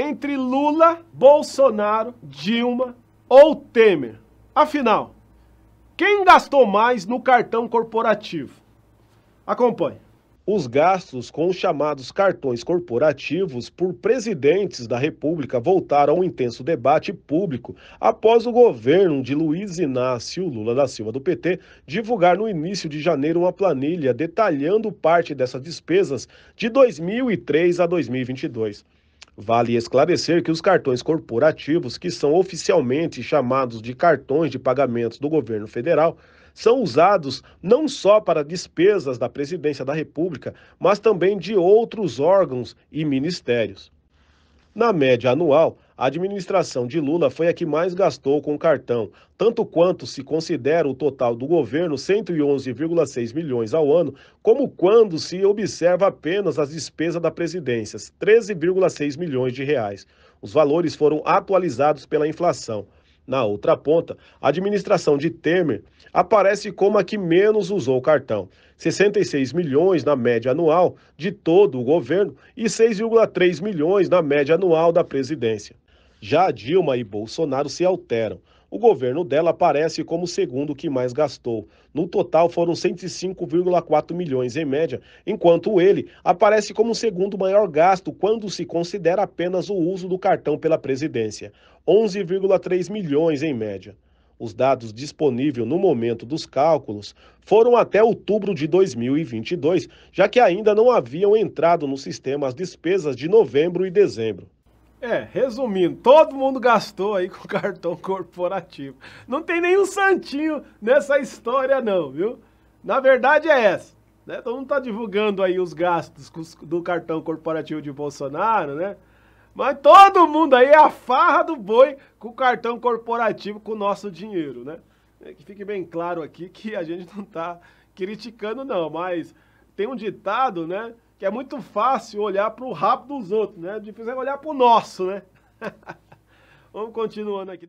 entre Lula, Bolsonaro, Dilma ou Temer. Afinal, quem gastou mais no cartão corporativo? Acompanhe. Os gastos com os chamados cartões corporativos por presidentes da República voltaram a um intenso debate público após o governo de Luiz Inácio Lula da Silva do PT divulgar no início de janeiro uma planilha detalhando parte dessas despesas de 2003 a 2022. Vale esclarecer que os cartões corporativos, que são oficialmente chamados de cartões de pagamentos do governo federal, são usados não só para despesas da Presidência da República, mas também de outros órgãos e ministérios. Na média anual, a administração de Lula foi a que mais gastou com o cartão, tanto quanto se considera o total do governo, 111,6 milhões ao ano, como quando se observa apenas as despesas da presidência, 13,6 milhões de reais. Os valores foram atualizados pela inflação. Na outra ponta, a administração de Temer aparece como a que menos usou o cartão, 66 milhões na média anual de todo o governo e 6,3 milhões na média anual da presidência. Já Dilma e Bolsonaro se alteram. O governo dela aparece como o segundo que mais gastou. No total foram 105,4 milhões em média, enquanto ele aparece como o segundo maior gasto quando se considera apenas o uso do cartão pela presidência, 11,3 milhões em média. Os dados disponíveis no momento dos cálculos foram até outubro de 2022, já que ainda não haviam entrado no sistema as despesas de novembro e dezembro. É, resumindo, todo mundo gastou aí com cartão corporativo. Não tem nenhum santinho nessa história não, viu? Na verdade é essa. Né? Todo mundo está divulgando aí os gastos do cartão corporativo de Bolsonaro, né? Mas todo mundo aí é a farra do boi com o cartão corporativo com o nosso dinheiro, né? É que fique bem claro aqui que a gente não está criticando não, mas tem um ditado, né? que é muito fácil olhar para o rabo dos outros, né? Difícil é olhar para o nosso, né? Vamos continuando aqui.